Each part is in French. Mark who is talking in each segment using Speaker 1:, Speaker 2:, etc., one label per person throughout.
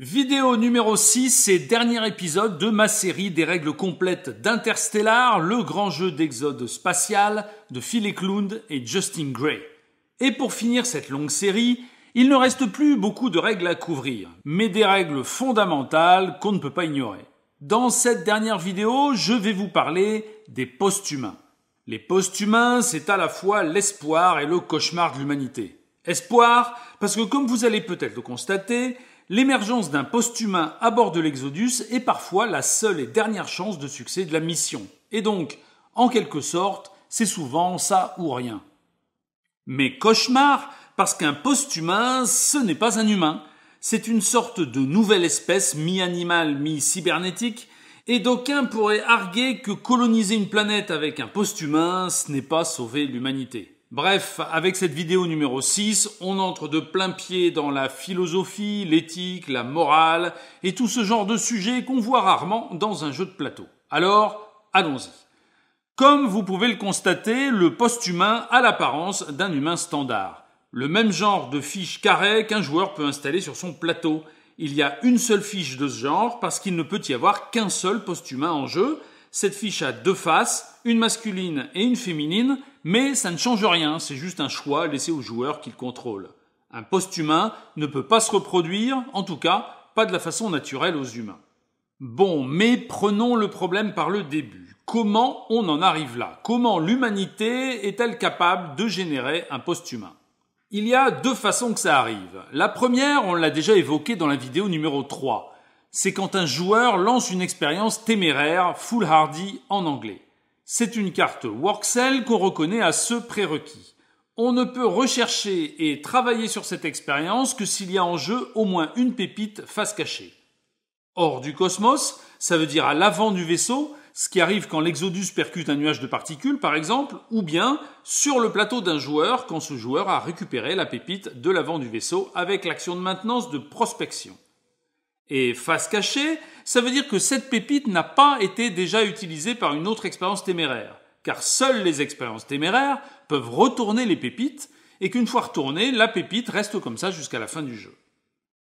Speaker 1: Vidéo numéro 6 et dernier épisode de ma série des règles complètes d'Interstellar, le grand jeu d'exode spatial de Phil Eklund et Justin Gray. Et pour finir cette longue série, il ne reste plus beaucoup de règles à couvrir, mais des règles fondamentales qu'on ne peut pas ignorer. Dans cette dernière vidéo, je vais vous parler des post-humains. Les post-humains, c'est à la fois l'espoir et le cauchemar de l'humanité. Espoir, parce que comme vous allez peut-être le constater, l'émergence d'un post-humain à bord de l'Exodus est parfois la seule et dernière chance de succès de la mission. Et donc, en quelque sorte, c'est souvent ça ou rien. Mais cauchemar, parce qu'un post-humain, ce n'est pas un humain. C'est une sorte de nouvelle espèce mi animal mi-cybernétique, et d'aucuns pourraient arguer que coloniser une planète avec un post-humain, ce n'est pas sauver l'humanité. Bref, avec cette vidéo numéro 6, on entre de plein pied dans la philosophie, l'éthique, la morale et tout ce genre de sujets qu'on voit rarement dans un jeu de plateau. Alors, allons-y. Comme vous pouvez le constater, le post-humain a l'apparence d'un humain standard. Le même genre de fiche carrée qu'un joueur peut installer sur son plateau. Il y a une seule fiche de ce genre parce qu'il ne peut y avoir qu'un seul post-humain en jeu, cette fiche a deux faces, une masculine et une féminine, mais ça ne change rien, c'est juste un choix laissé au joueur qu'il contrôle. Un poste humain ne peut pas se reproduire, en tout cas, pas de la façon naturelle aux humains. Bon, mais prenons le problème par le début. Comment on en arrive là Comment l'humanité est-elle capable de générer un post-humain Il y a deux façons que ça arrive. La première, on l'a déjà évoquée dans la vidéo numéro 3 c'est quand un joueur lance une expérience téméraire, foolhardy en anglais. C'est une carte Workcell qu'on reconnaît à ce prérequis. On ne peut rechercher et travailler sur cette expérience que s'il y a en jeu au moins une pépite face cachée. Hors du cosmos, ça veut dire à l'avant du vaisseau, ce qui arrive quand l'Exodus percute un nuage de particules par exemple, ou bien sur le plateau d'un joueur quand ce joueur a récupéré la pépite de l'avant du vaisseau avec l'action de maintenance de prospection. Et face cachée, ça veut dire que cette pépite n'a pas été déjà utilisée par une autre expérience téméraire, car seules les expériences téméraires peuvent retourner les pépites, et qu'une fois retournée, la pépite reste comme ça jusqu'à la fin du jeu.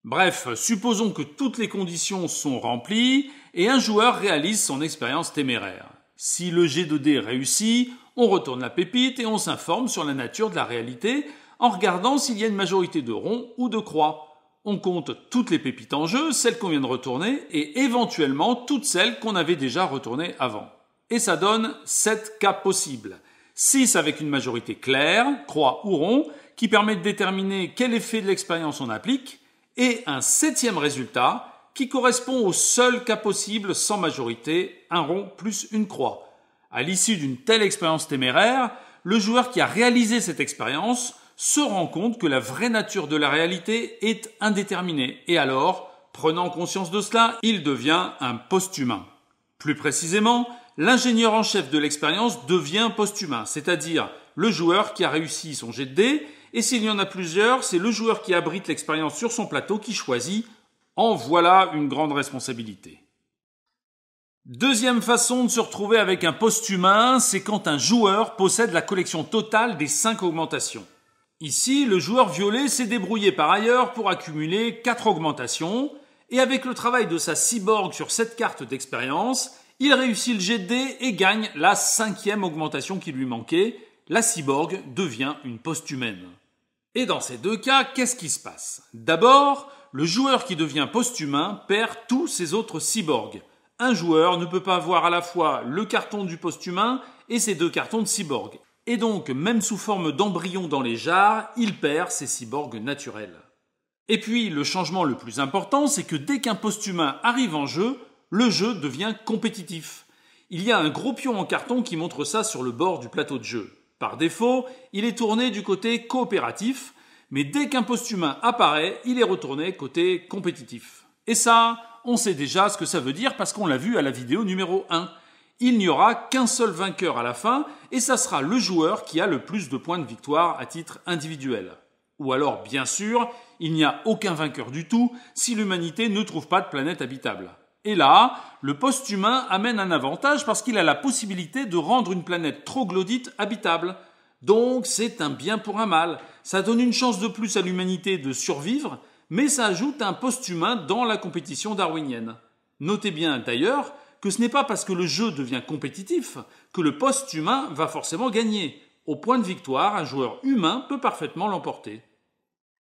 Speaker 1: Bref, supposons que toutes les conditions sont remplies et un joueur réalise son expérience téméraire. Si le jet de d réussit, on retourne la pépite et on s'informe sur la nature de la réalité en regardant s'il y a une majorité de ronds ou de croix on compte toutes les pépites en jeu, celles qu'on vient de retourner et éventuellement toutes celles qu'on avait déjà retournées avant. Et ça donne 7 cas possibles. 6 avec une majorité claire, croix ou rond, qui permet de déterminer quel effet de l'expérience on applique, et un septième résultat qui correspond au seul cas possible sans majorité, un rond plus une croix. À l'issue d'une telle expérience téméraire, le joueur qui a réalisé cette expérience se rend compte que la vraie nature de la réalité est indéterminée. Et alors, prenant conscience de cela, il devient un posthumain. Plus précisément, l'ingénieur en chef de l'expérience devient posthumain, c'est-à-dire le joueur qui a réussi son jet de dés, et s'il y en a plusieurs, c'est le joueur qui abrite l'expérience sur son plateau qui choisit. En voilà une grande responsabilité. Deuxième façon de se retrouver avec un posthumain, c'est quand un joueur possède la collection totale des cinq augmentations. Ici, le joueur violet s'est débrouillé par ailleurs pour accumuler 4 augmentations, et avec le travail de sa cyborg sur cette carte d'expérience, il réussit le GD et gagne la cinquième augmentation qui lui manquait. La cyborg devient une post-humaine. Et dans ces deux cas, qu'est-ce qui se passe D'abord, le joueur qui devient post-humain perd tous ses autres cyborgs. Un joueur ne peut pas avoir à la fois le carton du post-humain et ses deux cartons de cyborg et donc, même sous forme d'embryon dans les jars, il perd ses cyborgs naturels. Et puis, le changement le plus important, c'est que dès qu'un post-humain arrive en jeu, le jeu devient compétitif. Il y a un gros pion en carton qui montre ça sur le bord du plateau de jeu. Par défaut, il est tourné du côté coopératif, mais dès qu'un post-humain apparaît, il est retourné côté compétitif. Et ça, on sait déjà ce que ça veut dire parce qu'on l'a vu à la vidéo numéro 1 il n'y aura qu'un seul vainqueur à la fin, et ça sera le joueur qui a le plus de points de victoire à titre individuel. Ou alors, bien sûr, il n'y a aucun vainqueur du tout si l'humanité ne trouve pas de planète habitable. Et là, le post-humain amène un avantage parce qu'il a la possibilité de rendre une planète troglodyte habitable. Donc c'est un bien pour un mal. Ça donne une chance de plus à l'humanité de survivre, mais ça ajoute un post-humain dans la compétition darwinienne. Notez bien d'ailleurs que ce n'est pas parce que le jeu devient compétitif que le poste humain va forcément gagner. Au point de victoire, un joueur humain peut parfaitement l'emporter.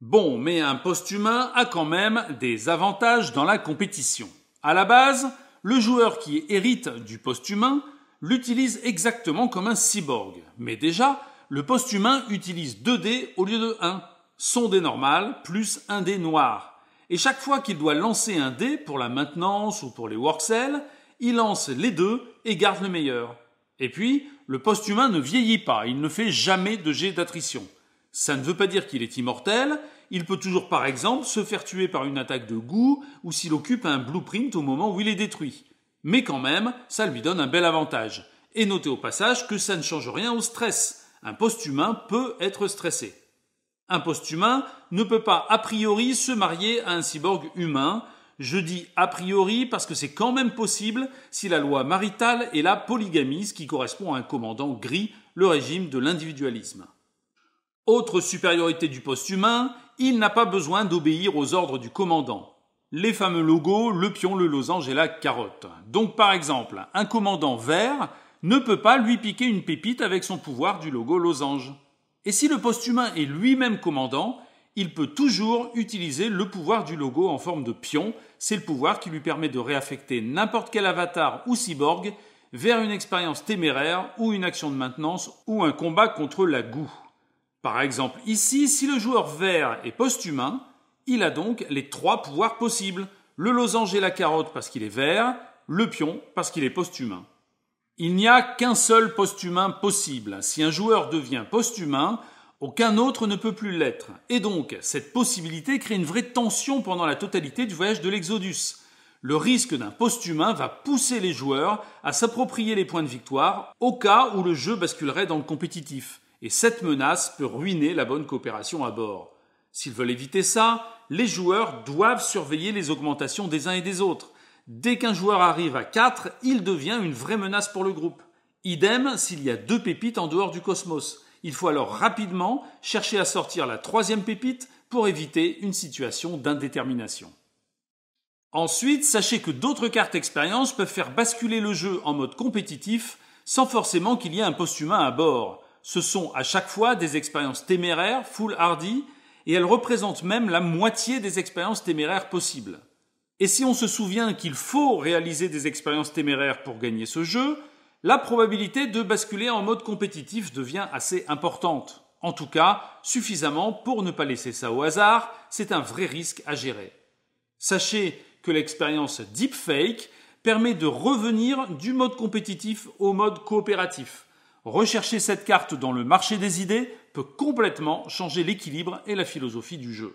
Speaker 1: Bon, mais un poste humain a quand même des avantages dans la compétition. À la base, le joueur qui hérite du poste humain l'utilise exactement comme un cyborg. Mais déjà, le poste humain utilise deux dés au lieu de un. Son dé normal plus un dé noir. Et chaque fois qu'il doit lancer un dé pour la maintenance ou pour les worksells, il lance les deux et garde le meilleur. Et puis, le post-humain ne vieillit pas, il ne fait jamais de jet d'attrition. Ça ne veut pas dire qu'il est immortel, il peut toujours par exemple se faire tuer par une attaque de goût ou s'il occupe un blueprint au moment où il est détruit. Mais quand même, ça lui donne un bel avantage. Et notez au passage que ça ne change rien au stress. Un post-humain peut être stressé. Un post-humain ne peut pas a priori se marier à un cyborg humain, je dis a priori parce que c'est quand même possible si la loi maritale est la polygamie, ce qui correspond à un commandant gris, le régime de l'individualisme. Autre supériorité du poste humain, il n'a pas besoin d'obéir aux ordres du commandant. Les fameux logos, le pion, le losange et la carotte. Donc par exemple, un commandant vert ne peut pas lui piquer une pépite avec son pouvoir du logo losange. Et si le poste humain est lui-même commandant, il peut toujours utiliser le pouvoir du logo en forme de pion. C'est le pouvoir qui lui permet de réaffecter n'importe quel avatar ou cyborg vers une expérience téméraire ou une action de maintenance ou un combat contre la goût. Par exemple, ici, si le joueur vert est post-humain, il a donc les trois pouvoirs possibles. Le losange et la carotte parce qu'il est vert, le pion parce qu'il est post-humain. Il n'y a qu'un seul post-humain possible. Si un joueur devient post-humain, aucun autre ne peut plus l'être. Et donc, cette possibilité crée une vraie tension pendant la totalité du voyage de l'Exodus. Le risque d'un post-humain va pousser les joueurs à s'approprier les points de victoire au cas où le jeu basculerait dans le compétitif. Et cette menace peut ruiner la bonne coopération à bord. S'ils veulent éviter ça, les joueurs doivent surveiller les augmentations des uns et des autres. Dès qu'un joueur arrive à 4, il devient une vraie menace pour le groupe. Idem s'il y a deux pépites en dehors du cosmos. Il faut alors rapidement chercher à sortir la troisième pépite pour éviter une situation d'indétermination. Ensuite, sachez que d'autres cartes expérience peuvent faire basculer le jeu en mode compétitif sans forcément qu'il y ait un poste humain à bord. Ce sont à chaque fois des expériences téméraires, full hardy, et elles représentent même la moitié des expériences téméraires possibles. Et si on se souvient qu'il faut réaliser des expériences téméraires pour gagner ce jeu, la probabilité de basculer en mode compétitif devient assez importante. En tout cas, suffisamment pour ne pas laisser ça au hasard, c'est un vrai risque à gérer. Sachez que l'expérience deepfake permet de revenir du mode compétitif au mode coopératif. Rechercher cette carte dans le marché des idées peut complètement changer l'équilibre et la philosophie du jeu.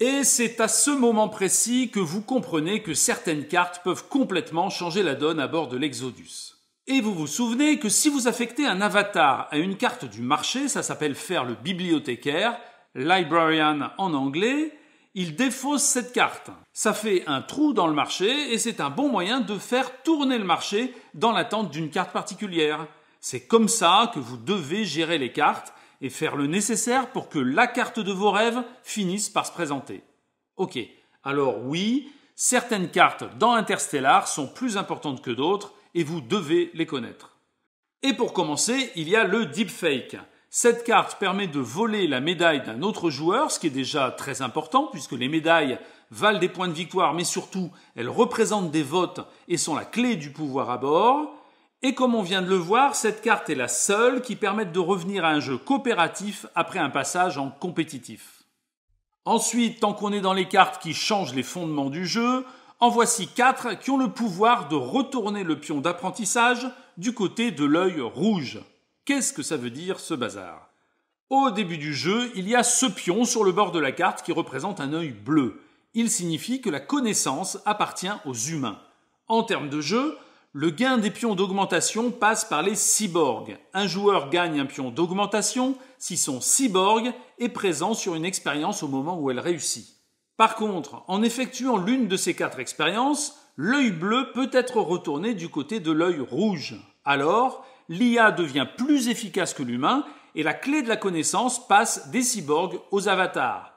Speaker 1: Et c'est à ce moment précis que vous comprenez que certaines cartes peuvent complètement changer la donne à bord de l'Exodus. Et vous vous souvenez que si vous affectez un avatar à une carte du marché, ça s'appelle faire le bibliothécaire, librarian en anglais, il défausse cette carte. Ça fait un trou dans le marché et c'est un bon moyen de faire tourner le marché dans l'attente d'une carte particulière. C'est comme ça que vous devez gérer les cartes et faire le nécessaire pour que la carte de vos rêves finisse par se présenter. Ok, alors oui, certaines cartes dans Interstellar sont plus importantes que d'autres et vous devez les connaître. Et pour commencer, il y a le deepfake. Cette carte permet de voler la médaille d'un autre joueur, ce qui est déjà très important puisque les médailles valent des points de victoire, mais surtout elles représentent des votes et sont la clé du pouvoir à bord. Et comme on vient de le voir, cette carte est la seule qui permette de revenir à un jeu coopératif après un passage en compétitif. Ensuite, tant qu'on est dans les cartes qui changent les fondements du jeu, en voici quatre qui ont le pouvoir de retourner le pion d'apprentissage du côté de l'œil rouge. Qu'est-ce que ça veut dire ce bazar Au début du jeu, il y a ce pion sur le bord de la carte qui représente un œil bleu. Il signifie que la connaissance appartient aux humains. En termes de jeu, le gain des pions d'augmentation passe par les cyborgs. Un joueur gagne un pion d'augmentation si son cyborg est présent sur une expérience au moment où elle réussit. Par contre, en effectuant l'une de ces quatre expériences, l'œil bleu peut être retourné du côté de l'œil rouge. Alors, l'IA devient plus efficace que l'humain et la clé de la connaissance passe des cyborgs aux avatars.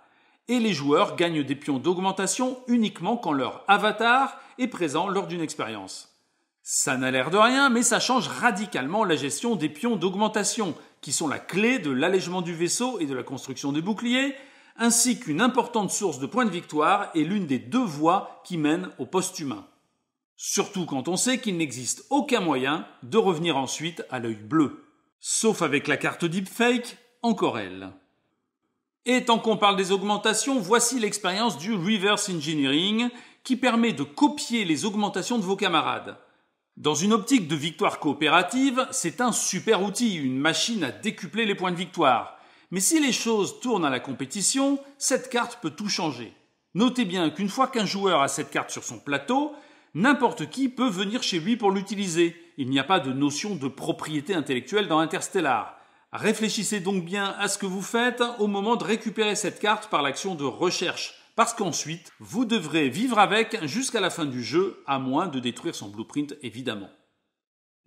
Speaker 1: Et les joueurs gagnent des pions d'augmentation uniquement quand leur avatar est présent lors d'une expérience. Ça n'a l'air de rien, mais ça change radicalement la gestion des pions d'augmentation, qui sont la clé de l'allègement du vaisseau et de la construction des boucliers, ainsi qu'une importante source de points de victoire est l'une des deux voies qui mènent au poste humain. Surtout quand on sait qu'il n'existe aucun moyen de revenir ensuite à l'œil bleu. Sauf avec la carte deepfake, encore elle. Et tant qu'on parle des augmentations, voici l'expérience du reverse engineering qui permet de copier les augmentations de vos camarades. Dans une optique de victoire coopérative, c'est un super outil, une machine à décupler les points de victoire. Mais si les choses tournent à la compétition, cette carte peut tout changer. Notez bien qu'une fois qu'un joueur a cette carte sur son plateau, n'importe qui peut venir chez lui pour l'utiliser. Il n'y a pas de notion de propriété intellectuelle dans Interstellar. Réfléchissez donc bien à ce que vous faites au moment de récupérer cette carte par l'action de recherche, parce qu'ensuite, vous devrez vivre avec jusqu'à la fin du jeu, à moins de détruire son blueprint évidemment.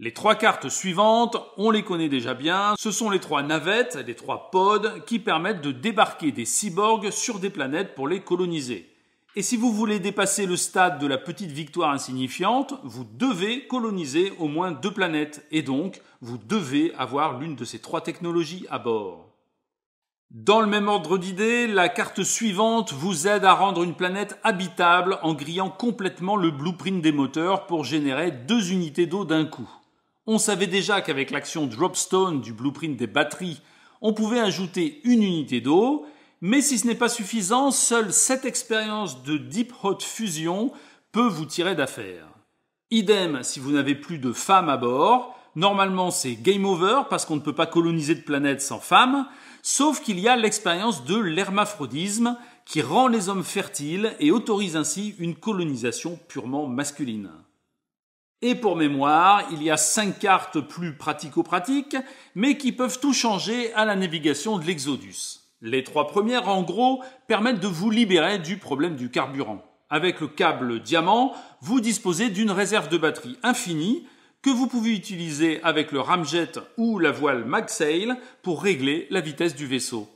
Speaker 1: Les trois cartes suivantes, on les connaît déjà bien, ce sont les trois navettes, les trois pods, qui permettent de débarquer des cyborgs sur des planètes pour les coloniser. Et si vous voulez dépasser le stade de la petite victoire insignifiante, vous devez coloniser au moins deux planètes, et donc vous devez avoir l'une de ces trois technologies à bord. Dans le même ordre d'idées, la carte suivante vous aide à rendre une planète habitable en grillant complètement le blueprint des moteurs pour générer deux unités d'eau d'un coup. On savait déjà qu'avec l'action Dropstone du blueprint des batteries, on pouvait ajouter une unité d'eau, mais si ce n'est pas suffisant, seule cette expérience de Deep Hot Fusion peut vous tirer d'affaire. Idem si vous n'avez plus de femmes à bord, normalement c'est game over parce qu'on ne peut pas coloniser de planète sans femmes, sauf qu'il y a l'expérience de l'hermaphrodisme qui rend les hommes fertiles et autorise ainsi une colonisation purement masculine. Et pour mémoire, il y a cinq cartes plus pratico-pratiques, mais qui peuvent tout changer à la navigation de l'Exodus. Les trois premières, en gros, permettent de vous libérer du problème du carburant. Avec le câble diamant, vous disposez d'une réserve de batterie infinie que vous pouvez utiliser avec le ramjet ou la voile MagSail pour régler la vitesse du vaisseau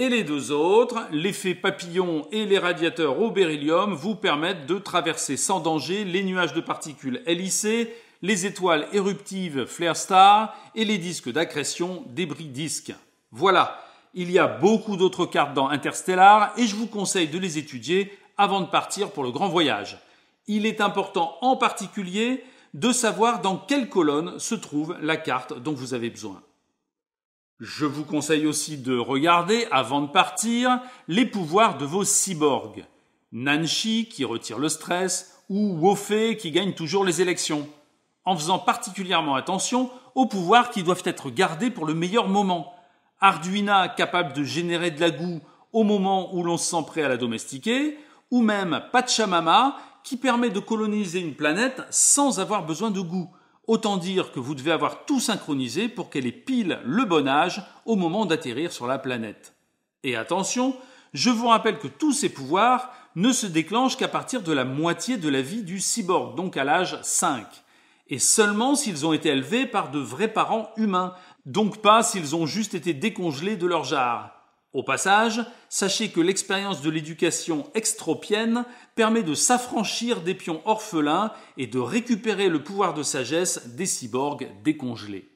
Speaker 1: et les deux autres, l'effet papillon et les radiateurs au beryllium vous permettent de traverser sans danger les nuages de particules LIC, les étoiles éruptives flare star et les disques d'accrétion débris disques. Voilà, il y a beaucoup d'autres cartes dans Interstellar et je vous conseille de les étudier avant de partir pour le grand voyage. Il est important en particulier de savoir dans quelle colonne se trouve la carte dont vous avez besoin. Je vous conseille aussi de regarder, avant de partir, les pouvoirs de vos cyborgs. Nanshi qui retire le stress ou Wofei qui gagne toujours les élections. En faisant particulièrement attention aux pouvoirs qui doivent être gardés pour le meilleur moment. Arduina capable de générer de la goût au moment où l'on se sent prêt à la domestiquer, ou même Pachamama qui permet de coloniser une planète sans avoir besoin de goût. Autant dire que vous devez avoir tout synchronisé pour qu'elle ait pile le bon âge au moment d'atterrir sur la planète. Et attention, je vous rappelle que tous ces pouvoirs ne se déclenchent qu'à partir de la moitié de la vie du cyborg, donc à l'âge 5, et seulement s'ils ont été élevés par de vrais parents humains, donc pas s'ils ont juste été décongelés de leur jarre. Au passage, sachez que l'expérience de l'éducation extropienne permet de s'affranchir des pions orphelins et de récupérer le pouvoir de sagesse des cyborgs décongelés.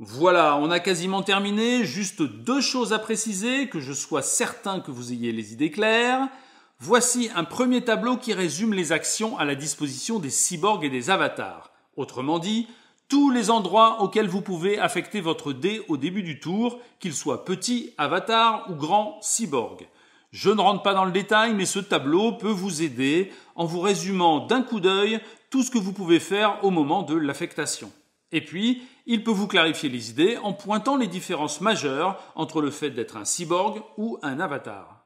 Speaker 1: Voilà, on a quasiment terminé, juste deux choses à préciser, que je sois certain que vous ayez les idées claires. Voici un premier tableau qui résume les actions à la disposition des cyborgs et des avatars. Autrement dit, tous les endroits auxquels vous pouvez affecter votre dé au début du tour, qu'ils soient petits, avatar ou grand cyborg. Je ne rentre pas dans le détail, mais ce tableau peut vous aider en vous résumant d'un coup d'œil tout ce que vous pouvez faire au moment de l'affectation. Et puis, il peut vous clarifier les idées en pointant les différences majeures entre le fait d'être un cyborg ou un avatar.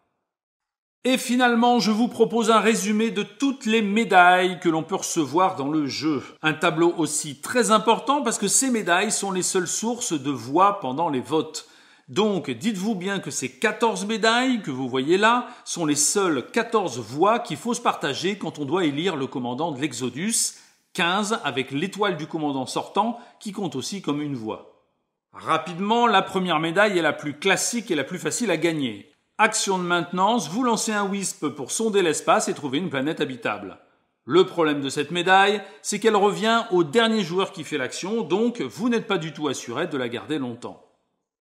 Speaker 1: Et finalement, je vous propose un résumé de toutes les médailles que l'on peut recevoir dans le jeu. Un tableau aussi très important parce que ces médailles sont les seules sources de voix pendant les votes. Donc, dites-vous bien que ces 14 médailles que vous voyez là sont les seules 14 voix qu'il faut se partager quand on doit élire le commandant de l'Exodus, 15 avec l'étoile du commandant sortant qui compte aussi comme une voix. Rapidement, la première médaille est la plus classique et la plus facile à gagner. Action de maintenance, vous lancez un WISP pour sonder l'espace et trouver une planète habitable. Le problème de cette médaille, c'est qu'elle revient au dernier joueur qui fait l'action, donc vous n'êtes pas du tout assuré de la garder longtemps.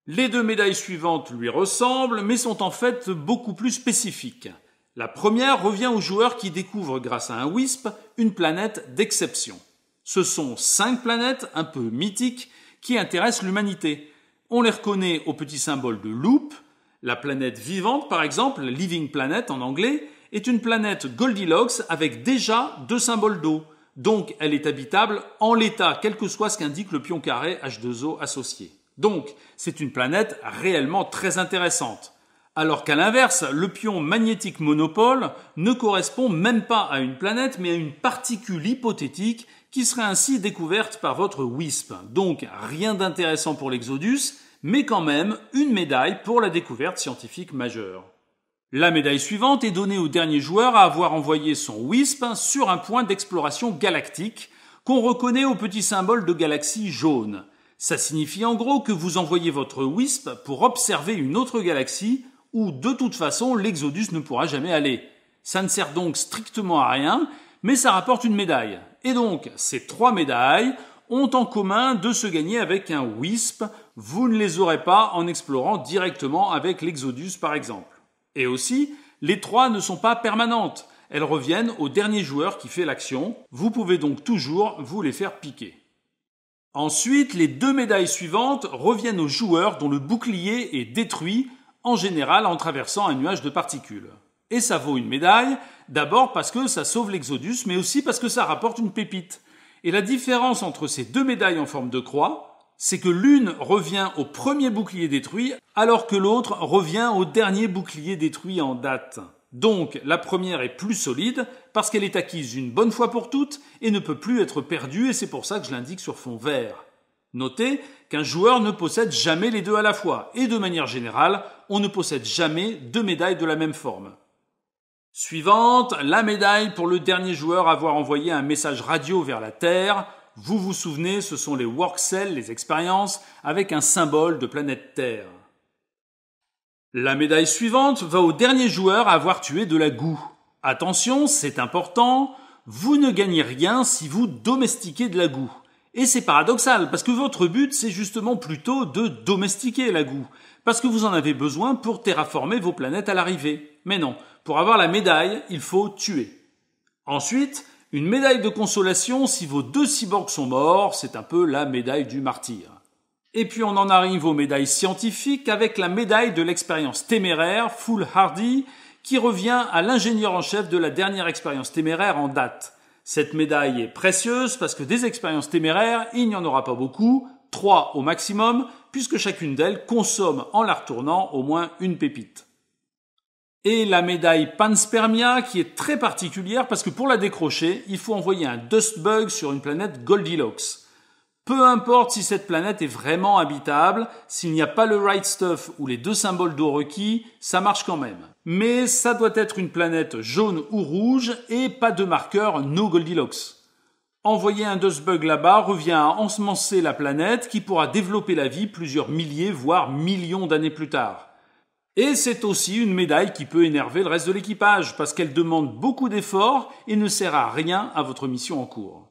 Speaker 1: Les deux médailles suivantes lui ressemblent, mais sont en fait beaucoup plus spécifiques. La première revient aux joueurs qui découvre, grâce à un WISP une planète d'exception. Ce sont cinq planètes un peu mythiques qui intéressent l'humanité. On les reconnaît au petit symbole de Loop. La planète vivante, par exemple, Living Planet en anglais, est une planète Goldilocks avec déjà deux symboles d'eau. Donc elle est habitable en l'état, quel que soit ce qu'indique le pion carré H2O associé. Donc, c'est une planète réellement très intéressante. Alors qu'à l'inverse, le pion magnétique monopole ne correspond même pas à une planète, mais à une particule hypothétique qui serait ainsi découverte par votre WISP. Donc rien d'intéressant pour l'Exodus, mais quand même une médaille pour la découverte scientifique majeure. La médaille suivante est donnée au dernier joueur à avoir envoyé son WISP sur un point d'exploration galactique qu'on reconnaît au petit symbole de galaxie jaune. Ça signifie en gros que vous envoyez votre WISP pour observer une autre galaxie où de toute façon l'Exodus ne pourra jamais aller. Ça ne sert donc strictement à rien, mais ça rapporte une médaille. Et donc, ces trois médailles ont en commun de se gagner avec un WISP, vous ne les aurez pas en explorant directement avec l'Exodus par exemple. Et aussi, les trois ne sont pas permanentes, elles reviennent au dernier joueur qui fait l'action, vous pouvez donc toujours vous les faire piquer. Ensuite, les deux médailles suivantes reviennent aux joueurs dont le bouclier est détruit, en général en traversant un nuage de particules. Et ça vaut une médaille, d'abord parce que ça sauve l'Exodus, mais aussi parce que ça rapporte une pépite. Et la différence entre ces deux médailles en forme de croix, c'est que l'une revient au premier bouclier détruit, alors que l'autre revient au dernier bouclier détruit en date. Donc la première est plus solide, parce qu'elle est acquise une bonne fois pour toutes et ne peut plus être perdue, et c'est pour ça que je l'indique sur fond vert. Notez qu'un joueur ne possède jamais les deux à la fois, et de manière générale, on ne possède jamais deux médailles de la même forme. Suivante, la médaille pour le dernier joueur à avoir envoyé un message radio vers la Terre. Vous vous souvenez, ce sont les work les expériences, avec un symbole de planète Terre. La médaille suivante va au dernier joueur à avoir tué de la goût. Attention, c'est important, vous ne gagnez rien si vous domestiquez de la goût. Et c'est paradoxal, parce que votre but, c'est justement plutôt de domestiquer la goût, parce que vous en avez besoin pour terraformer vos planètes à l'arrivée. Mais non, pour avoir la médaille, il faut tuer. Ensuite, une médaille de consolation si vos deux cyborgs sont morts, c'est un peu la médaille du martyr. Et puis on en arrive aux médailles scientifiques avec la médaille de l'expérience téméraire, Hardy », qui revient à l'ingénieur en chef de la dernière expérience téméraire en date. Cette médaille est précieuse parce que des expériences téméraires, il n'y en aura pas beaucoup, trois au maximum, puisque chacune d'elles consomme en la retournant au moins une pépite. Et la médaille Panspermia qui est très particulière parce que pour la décrocher, il faut envoyer un Dust Bug sur une planète Goldilocks. Peu importe si cette planète est vraiment habitable, s'il n'y a pas le right stuff ou les deux symboles d'eau requis, ça marche quand même mais ça doit être une planète jaune ou rouge et pas de marqueur no Goldilocks. Envoyer un Dustbug là-bas revient à ensemencer la planète qui pourra développer la vie plusieurs milliers voire millions d'années plus tard. Et c'est aussi une médaille qui peut énerver le reste de l'équipage parce qu'elle demande beaucoup d'efforts et ne sert à rien à votre mission en cours.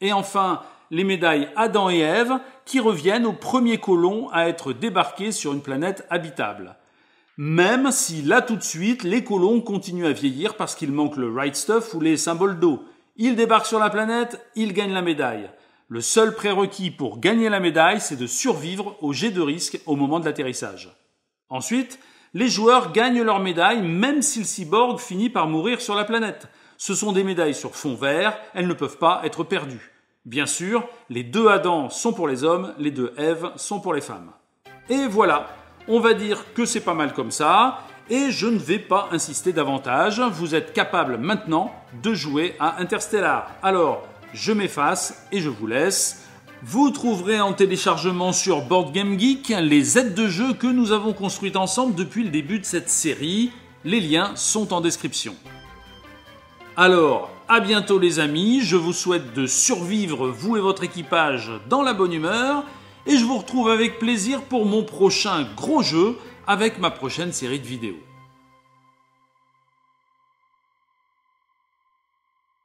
Speaker 1: Et enfin, les médailles Adam et Ève qui reviennent aux premiers colons à être débarqués sur une planète habitable même si là tout de suite, les colons continuent à vieillir parce qu'il manque le right stuff ou les symboles d'eau. Ils débarquent sur la planète, ils gagnent la médaille. Le seul prérequis pour gagner la médaille, c'est de survivre au jet de risque au moment de l'atterrissage. Ensuite, les joueurs gagnent leur médaille même si le cyborg finit par mourir sur la planète. Ce sont des médailles sur fond vert, elles ne peuvent pas être perdues. Bien sûr, les deux Adam sont pour les hommes, les deux Ève sont pour les femmes. Et voilà, on va dire que c'est pas mal comme ça et je ne vais pas insister davantage. Vous êtes capable maintenant de jouer à Interstellar. Alors, je m'efface et je vous laisse. Vous trouverez en téléchargement sur Board Game Geek les aides de jeu que nous avons construites ensemble depuis le début de cette série. Les liens sont en description. Alors, à bientôt les amis, je vous souhaite de survivre, vous et votre équipage, dans la bonne humeur et je vous retrouve avec plaisir pour mon prochain gros jeu avec ma prochaine série de vidéos.